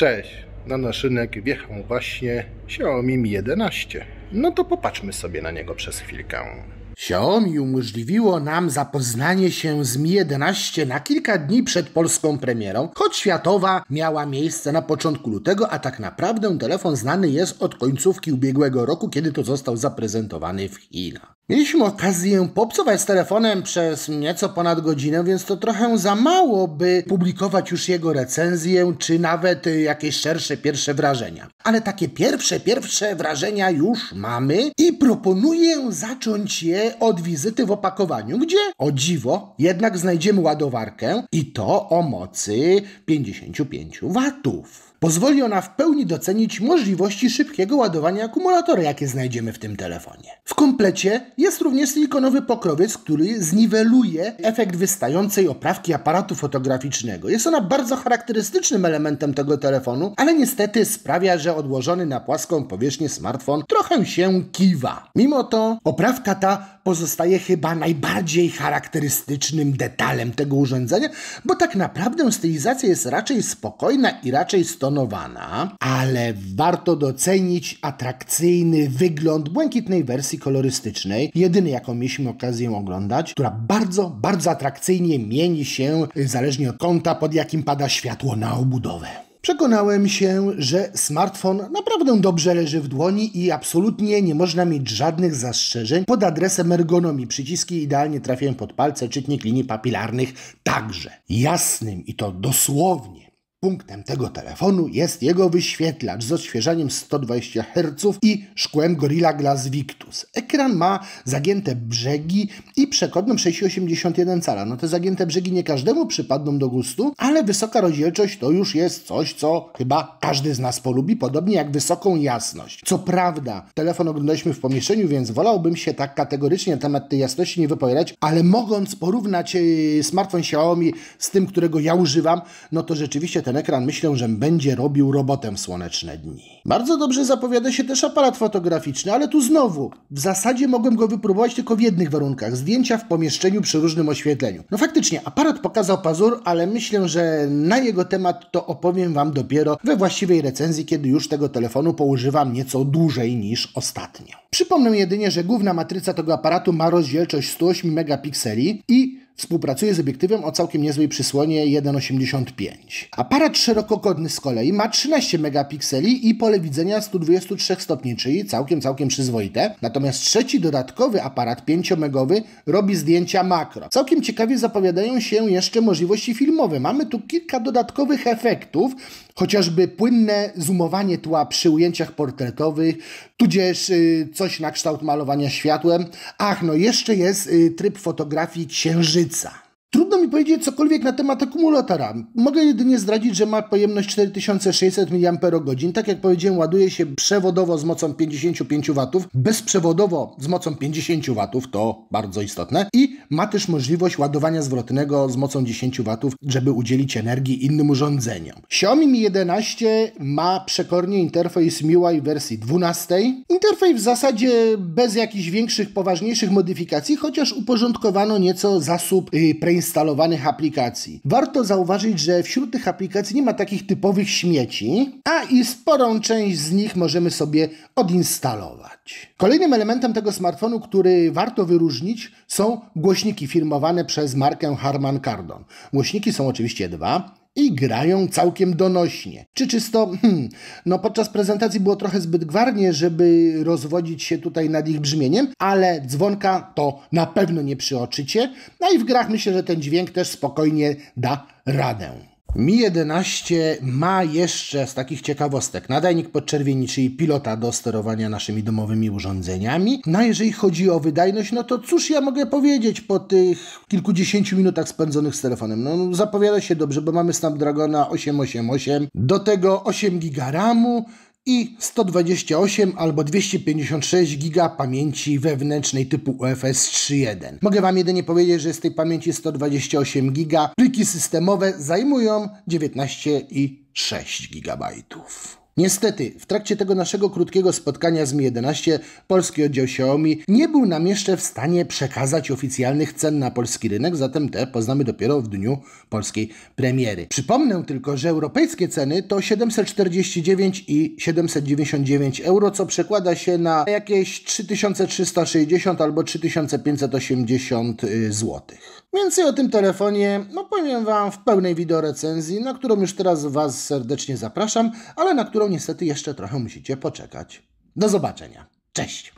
Cześć, na nasz rynek wjechał właśnie Xiaomi Mi 11. No to popatrzmy sobie na niego przez chwilkę. Xiaomi umożliwiło nam zapoznanie się z Mi 11 na kilka dni przed polską premierą, choć światowa miała miejsce na początku lutego, a tak naprawdę telefon znany jest od końcówki ubiegłego roku, kiedy to został zaprezentowany w Chinach. Mieliśmy okazję popsować z telefonem przez nieco ponad godzinę, więc to trochę za mało, by publikować już jego recenzję, czy nawet y, jakieś szersze pierwsze wrażenia. Ale takie pierwsze, pierwsze wrażenia już mamy i proponuję zacząć je od wizyty w opakowaniu, gdzie, o dziwo, jednak znajdziemy ładowarkę i to o mocy 55 watów. Pozwoli ona w pełni docenić możliwości szybkiego ładowania akumulatora, jakie znajdziemy w tym telefonie. W komplecie jest również silikonowy pokrowiec, który zniweluje efekt wystającej oprawki aparatu fotograficznego. Jest ona bardzo charakterystycznym elementem tego telefonu, ale niestety sprawia, że odłożony na płaską powierzchnię smartfon trochę się kiwa. Mimo to oprawka ta pozostaje chyba najbardziej charakterystycznym detalem tego urządzenia, bo tak naprawdę stylizacja jest raczej spokojna i raczej stąd ale warto docenić atrakcyjny wygląd błękitnej wersji kolorystycznej, jedyny jaką mieliśmy okazję oglądać, która bardzo, bardzo atrakcyjnie mieni się y, zależnie od kąta, pod jakim pada światło na obudowę. Przekonałem się, że smartfon naprawdę dobrze leży w dłoni i absolutnie nie można mieć żadnych zastrzeżeń pod adresem ergonomii. Przyciski idealnie trafiają pod palce, czytnik linii papilarnych także. Jasnym i to dosłownie Punktem tego telefonu jest jego wyświetlacz z odświeżaniem 120 Hz i szkłem Gorilla Glass Victus. Ekran ma zagięte brzegi i przekątną 6,81 cala. No te zagięte brzegi nie każdemu przypadną do gustu, ale wysoka rozdzielczość to już jest coś, co chyba każdy z nas polubi, podobnie jak wysoką jasność. Co prawda, telefon oglądaliśmy w pomieszczeniu, więc wolałbym się tak kategorycznie na temat tej jasności nie wypowiadać, ale mogąc porównać e, smartfon Xiaomi z tym, którego ja używam, no to rzeczywiście ten ekran myślę, że będzie robił robotem w słoneczne dni. Bardzo dobrze zapowiada się też aparat fotograficzny, ale tu znowu, w zasadzie mogłem go wypróbować tylko w jednych warunkach, zdjęcia w pomieszczeniu przy różnym oświetleniu. No faktycznie, aparat pokazał pazur, ale myślę, że na jego temat to opowiem Wam dopiero we właściwej recenzji, kiedy już tego telefonu poużywam nieco dłużej niż ostatnio. Przypomnę jedynie, że główna matryca tego aparatu ma rozdzielczość 108 megapikseli i współpracuje z obiektywem o całkiem niezłej przysłonie 1,85. Aparat szerokokątny z kolei ma 13 megapikseli i pole widzenia 123 stopni, czyli całkiem, całkiem przyzwoite. Natomiast trzeci dodatkowy aparat 5-megowy robi zdjęcia makro. Całkiem ciekawie zapowiadają się jeszcze możliwości filmowe. Mamy tu kilka dodatkowych efektów, chociażby płynne zoomowanie tła przy ujęciach portretowych, tudzież y, coś na kształt malowania światłem. Ach, no jeszcze jest y, tryb fotografii księżyca różnica. Trudno mi powiedzieć cokolwiek na temat akumulatora. Mogę jedynie zdradzić, że ma pojemność 4600 mAh. Tak jak powiedziałem, ładuje się przewodowo z mocą 55 W, bezprzewodowo z mocą 50 W, to bardzo istotne, i ma też możliwość ładowania zwrotnego z mocą 10 W, żeby udzielić energii innym urządzeniom. Xiaomi Mi 11 ma przekornie interfejs MIUI wersji 12. Interfejs w zasadzie bez jakichś większych, poważniejszych modyfikacji, chociaż uporządkowano nieco zasób yy, preinstalowanych aplikacji. Warto zauważyć, że wśród tych aplikacji nie ma takich typowych śmieci, a i sporą część z nich możemy sobie odinstalować. Kolejnym elementem tego smartfonu, który warto wyróżnić, są głośniki głośniki firmowane przez markę Harman Kardon. Głośniki są oczywiście dwa, i grają całkiem donośnie. Czy czysto, hmm, no podczas prezentacji było trochę zbyt gwarnie, żeby rozwodzić się tutaj nad ich brzmieniem, ale dzwonka to na pewno nie przyoczycie. No i w grach myślę, że ten dźwięk też spokojnie da radę. Mi-11 ma jeszcze z takich ciekawostek nadajnik podczerwieni, czyli pilota do sterowania naszymi domowymi urządzeniami. No a jeżeli chodzi o wydajność, no to cóż ja mogę powiedzieć po tych kilkudziesięciu minutach spędzonych z telefonem? No zapowiada się dobrze, bo mamy Snapdragona 888, do tego 8 GB RAMu, i 128 albo 256 giga pamięci wewnętrznej typu UFS 3.1. Mogę Wam jedynie powiedzieć, że z tej pamięci 128 giga pliki systemowe zajmują 19,6 GB. Niestety, w trakcie tego naszego krótkiego spotkania z Mi 11 polski oddział Xiaomi nie był nam jeszcze w stanie przekazać oficjalnych cen na polski rynek, zatem te poznamy dopiero w dniu polskiej premiery. Przypomnę tylko, że europejskie ceny to 749 i 799 euro, co przekłada się na jakieś 3360 albo 3580 y, złotych. Więcej o tym telefonie opowiem no Wam w pełnej wideorecenzji, na którą już teraz Was serdecznie zapraszam, ale na którą niestety jeszcze trochę musicie poczekać. Do zobaczenia. Cześć!